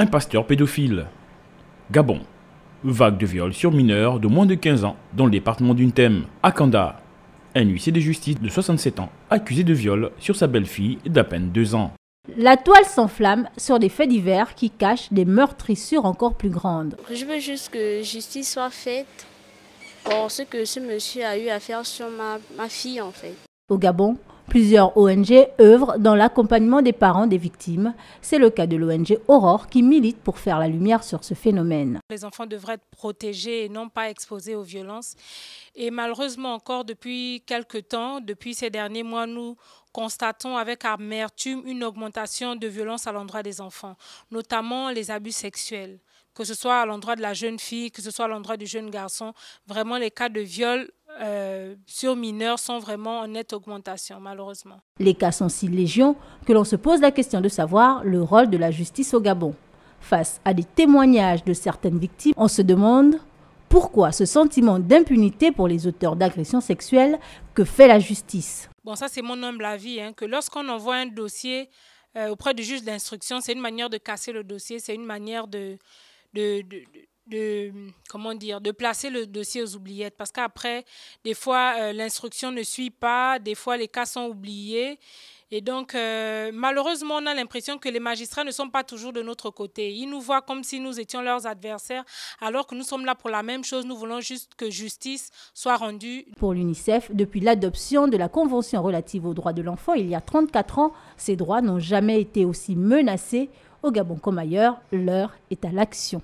Un pasteur pédophile. Gabon. Vague de viol sur mineurs de moins de 15 ans dans le département d'Untem, à Kanda. Un huissier de justice de 67 ans accusé de viol sur sa belle-fille d'à peine 2 ans. La toile s'enflamme sur des faits divers qui cachent des meurtrissures encore plus grandes. Je veux juste que justice soit faite pour ce que ce monsieur a eu à faire sur ma, ma fille en fait. Au Gabon, Plusieurs ONG œuvrent dans l'accompagnement des parents des victimes. C'est le cas de l'ONG Aurore qui milite pour faire la lumière sur ce phénomène. Les enfants devraient être protégés et non pas exposés aux violences. Et malheureusement encore, depuis quelques temps, depuis ces derniers mois, nous constatons avec amertume une augmentation de violences à l'endroit des enfants, notamment les abus sexuels, que ce soit à l'endroit de la jeune fille, que ce soit à l'endroit du jeune garçon. Vraiment, les cas de viol euh, sur mineurs sont vraiment en nette augmentation, malheureusement. Les cas sont si légion que l'on se pose la question de savoir le rôle de la justice au Gabon. Face à des témoignages de certaines victimes, on se demande pourquoi ce sentiment d'impunité pour les auteurs d'agressions sexuelles que fait la justice. Bon, ça c'est mon humble avis, hein, que lorsqu'on envoie un dossier euh, auprès du juge d'instruction, c'est une manière de casser le dossier, c'est une manière de, de, de comment dire de placer le dossier aux oubliettes parce qu'après des fois euh, l'instruction ne suit pas des fois les cas sont oubliés et donc euh, malheureusement on a l'impression que les magistrats ne sont pas toujours de notre côté ils nous voient comme si nous étions leurs adversaires alors que nous sommes là pour la même chose nous voulons juste que justice soit rendue pour l'UNICEF depuis l'adoption de la convention relative aux droits de l'enfant il y a 34 ans ces droits n'ont jamais été aussi menacés au Gabon comme ailleurs l'heure est à l'action